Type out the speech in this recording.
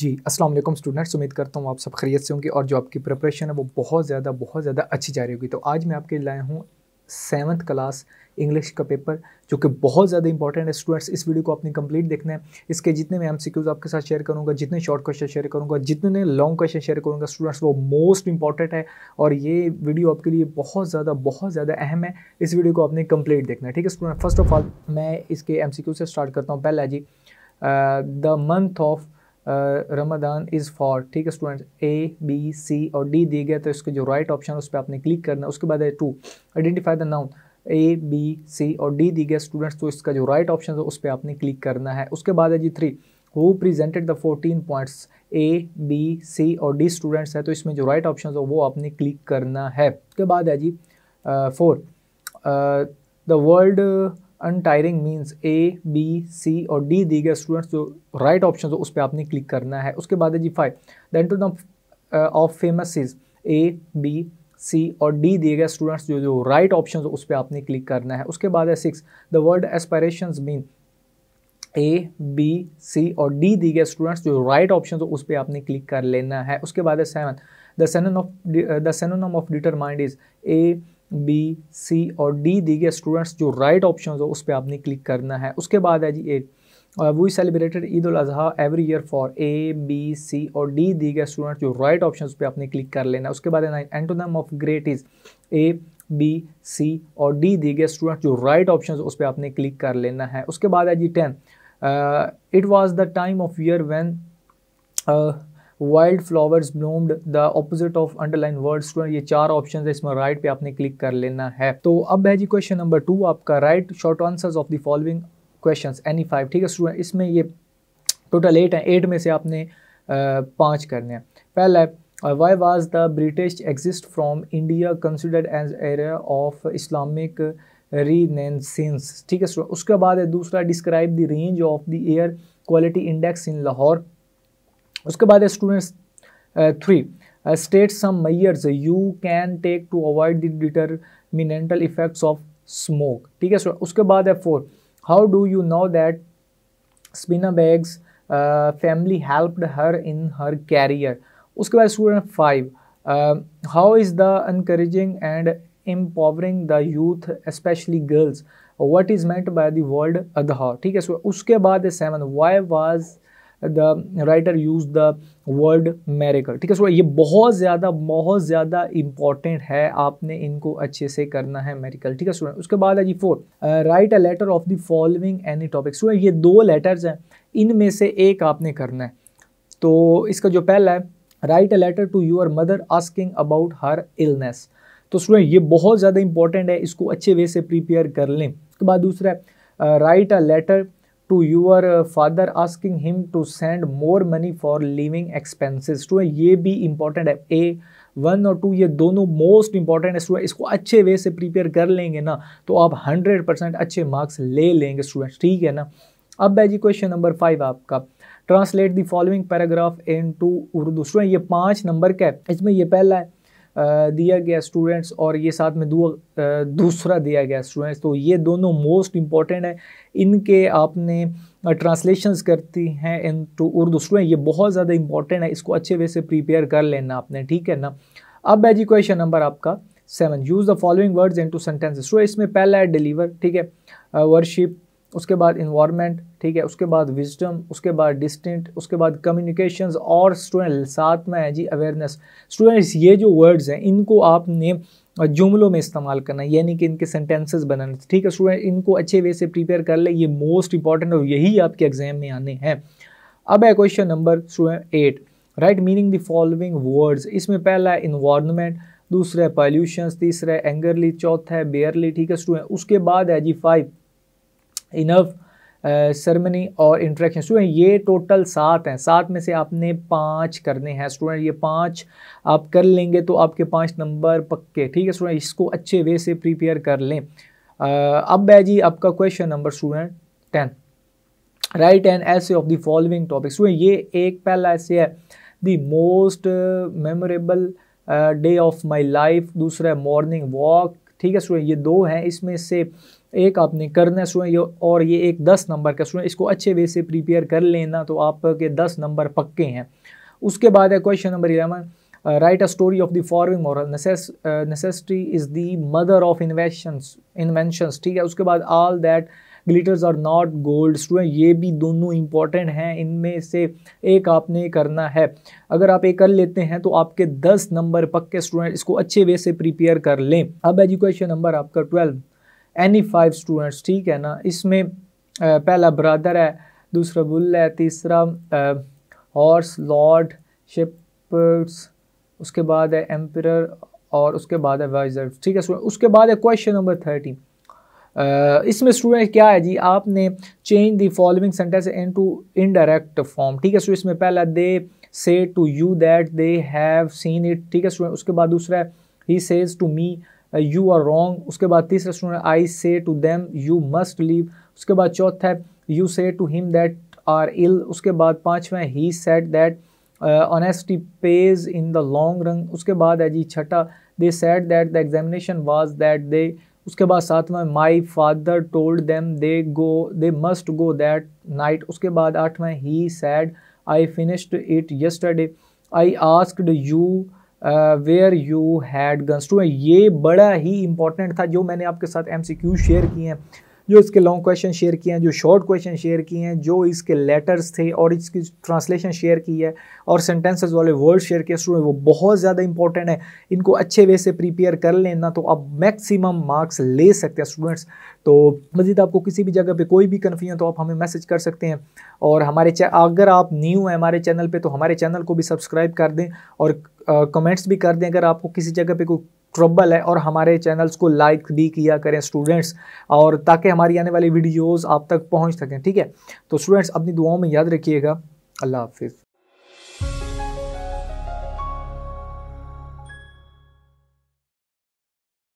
जी अस्सलाम वालेकुम स्टूडेंट्स उम्मीद करता हूँ आप सब खरीत से होंगे और जो आपकी प्रिपरेशन है वो बहुत ज़्यादा बहुत ज़्यादा अच्छी जा रही होगी तो आज मैं आपके लाया हूँ सेवन्थ क्लास इंग्लिश का पेपर जो कि बहुत ज़्यादा इंपॉर्टेंट है स्टूडेंट्स इस वीडियो को आपने कंप्लीट देखना है इसके जितने मैं एम आपके साथ शेयर करूँगा जितने शॉर्ट क्वेश्चन शेयर करूँगा जितने लॉन्ग क्वेश्चन शेयर करूँगा स्टूडेंट्स वो मोस्ट इंपॉर्टेंट है और ये वीडियो आपके लिए बहुत ज़्यादा बहुत ज़्यादा अहम है इस वीडियो को आपने कम्प्लीट देखना है ठीक है स्टूडेंट फर्स्ट ऑफ ऑल मैं इसके एम से स्टार्ट करता हूँ पहला जी the month of Ramadan is for ठीक है स्टूडेंट्स ए बी सी और डी दिए गए तो इसके जो राइट right ऑप्शन उस पर आपने क्लिक करना है उसके बाद है to identify the noun A B C और डी दिए गए स्टूडेंट्स तो इसका जो राइट ऑप्शन है उस पर आपने क्लिक करना है उसके बाद है जी three who presented the fourteen points A B C और डी स्टूडेंट्स है तो इसमें जो राइट ऑप्शन है वो आपने क्लिक करना है उसके बाद है जी four the world untiring means A B C और डी दी गए स्टूडेंट्स जो राइट ऑप्शन हो उस पर आपने क्लिक करना है उसके बाद है जी five the two of famous is A B C और डी दिए गए स्टूडेंट्स जो जो राइट ऑप्शन हो उस पर आपने क्लिक करना है उसके बाद है six the word aspiration mean A B C और डी दी गए स्टूडेंट्स जो राइट ऑप्शन हो उस पर आपने क्लिक कर लेना है उसके बाद है सेवन द सेनन of the synonym of determined is A B C और डी दी गए स्टूडेंट्स जो राइट ऑप्शन हो उस पर आपने क्लिक करना है उसके बाद है जी eight we celebrated Eid Azha every year for A B C और डी दी गए स्टूडेंट्स जो राइट ऑप्शन उस पर आपने क्लिक कर लेना है उसके बाद है nine antonym of great is A B C और डी दी गए स्टूडेंट जो राइट ऑप्शन उस पर आपने क्लिक कर लेना है उसके बाद है जी ten it was the time of year when wild flowers bloomed the opposite of underline word student ये चार ऑप्शन है इसमें राइट right पे आपने क्लिक कर लेना है तो अब है जी क्वेश्चन नंबर टू आपका right short answers of the following question any five ठीक है स्टूडेंट इसमें ये टोटल एट है एट में से आपने पाँच करने हैं पहला है why was the British exist from India considered as area of Islamic renaissance ठीक है उसके बाद है दूसरा describe the range of the air quality index in Lahore उसके बाद students three state some measures you can take to avoid the detrimental effects of smoke ठीक है उसके बाद है four how do you know that स्पिना बैग्स family helped her in her career उसके बाद student five how is the increasing and empowering the youth specially girls what is meant by the world अदहा ठीक है उसके बाद है seven why was the writer use the word miracle ठीक है सो ये बहुत ज़्यादा बहुत ज़्यादा इंपॉर्टेंट है आपने इनको अच्छे से करना है मेरिकल ठीक है उसके बाद है जी four write a letter of the following any topic student ये दो लेटर्स हैं इनमें से एक आपने करना है तो इसका जो पहला है write a letter to your mother asking about her illness तो स्टूडेंट ये बहुत ज़्यादा इंपॉर्टेंट है इसको अच्छे वे से प्रिपेयर कर लें उसके बाद दूसरा है write a letter to your uh, father asking him to send more money for living expenses to तो ये भी important है a वन और टू ये दोनों मोस्ट इंपॉर्टेंट है स्टूडेंट इसको अच्छे वे से प्रिपेयर कर लेंगे ना तो आप हंड्रेड परसेंट अच्छे मार्क्स ले लेंगे स्टूडेंट ठीक है ना अब है जी क्वेश्चन नंबर फाइव आपका translate the following paragraph into Urdu student ये पांच नंबर का है इसमें ये पहला है दिया गया स्टूडेंट्स और ये साथ में दो दूसरा दिया गया स्टूडेंट्स तो ये दोनों मोस्ट इम्पॉर्टेंट है इनके आपने ट्रांसलेशंस करती हैं इन टू उर्दू स्टूडेंट ये बहुत ज़्यादा इंपॉर्टेंट है इसको अच्छे वे से प्रिपेयर कर लेना आपने ठीक है ना अब है जी क्वेश्चन नंबर आपका seven use the following words into sentences इसमें पहला है डिलीवर ठीक है वर्शिप उसके बाद इन्वामेंट ठीक है उसके बाद विजडम उसके बाद डिस्टेंट उसके बाद कम्युनिकेशन और स्टूडेंट साथ में है जी अवेयरनेस स्टूडेंट्स ये जो वर्ड्स हैं इनको आपने जुमलों में इस्तेमाल करना यानी कि इनके सेंटेंसेस बनाने ठीक है स्टूडेंट इनको अच्छे वे से प्रिपेयर कर ले ये मोस्ट इंपॉर्टेंट और यही आपके एग्जाम में आने हैं अब है question number student eight write meaning the following words इसमें पहला है इन्वामेंट दूसरा है पॉल्यूशन तीसरा है एंगरली चौथा है बेयरली ठीक है स्टूडेंट उसके बाद है जी फाइव इनफ सेरेमनी और इंट्रैक्शन स्टूडेंट ये टोटल सात हैं सात में से आपने पाँच करने हैं स्टूडेंट ये पाँच आप कर लेंगे तो आपके पाँच नंबर पक्के ठीक है स्टूडेंट इसको अच्छे वे से प्रिपेयर कर लें uh, अब है जी आपका question number student ten write and essay of the following topic student ये एक पहला ऐसे है the most memorable day of my life दूसरा मॉर्निंग वॉक ठीक है स्टूडेंट ये दो हैं इसमें से एक आपने करना है स्टूडेंट ये और ये एक दस नंबर का स्टूडेंट इसको अच्छे वे से प्रिपेयर कर लेना तो आपके दस नंबर पक्के हैं उसके बाद है question number eleven write a story of the following moral necessity is the mother of inventions inventions ठीक है उसके बाद all that glitters are not gold student ये भी दोनों इंपॉर्टेंट हैं इनमें से एक आपने करना है अगर आप एक कर लेते हैं तो आपके दस नंबर पक्के स्टूडेंट इसको अच्छे वे से प्रिपेयर कर लें अब एजुकेशन नंबर आपका ट्वेल्व एनी फाइव स्टूडेंट्स ठीक है ना इसमें पहला ब्रदर है दूसरा बुल है तीसरा हॉर्स लॉर्ड शिपर्स उसके बाद है एम्पर और उसके बाद है वाइजर ठीक है उसके बाद है क्वेश्चन नंबर थर्टीन इसमें स्टूडेंट क्या है जी आपने change the following sentence into indirect form ठीक है स्टूडेंट इसमें पहला they say to you that they have seen it ठीक है स्टूडेंट उसके बाद दूसरा है he says to me you are wrong उसके बाद तीसरा student I say to them you must leave उसके बाद चौथा है you say to him that are इल उसके बाद पाँचवा he said that honesty pays in the long run उसके बाद है जी छठा they said that the examination was that they उसके बाद साथ में my father told them they go they must go that night उसके बाद आठवें he said I finished it yesterday I asked you where you had guns to ये बड़ा ही important था जो मैंने आपके साथ एम शेयर किए हैं जो इसके लॉन्ग क्वेश्चन शेयर किए हैं जो शॉर्ट क्वेश्चन शेयर किए हैं जो इसके लेटर्स थे और इसकी ट्रांसलेशन शेयर की है और सेंटेंसेस वाले वर्ड शेयर किए स्टूडेंट वो बहुत ज़्यादा इंपॉर्टेंट है इनको अच्छे वे से प्रिपेयर कर लेना तो आप मैक्सिमम मार्क्स ले सकते हैं स्टूडेंट्स तो मजीद आपको किसी भी जगह पर कोई भी कन्फ्यूजन तो आप हमें मैसेज कर सकते हैं और हमारे अगर आप न्यू हैं हमारे चैनल पर तो हमारे चैनल को भी सब्सक्राइब कर दें और कमेंट्स भी कर दें अगर आपको किसी जगह पे कोई ट्रबल है और हमारे चैनल्स को लाइक भी किया करें स्टूडेंट्स और ताकि हमारी आने वाली वीडियोज़ आप तक पहुँच सकें ठीक है तो स्टूडेंट्स अपनी दुआओं में याद रखिएगा अल्लाह हाफिज़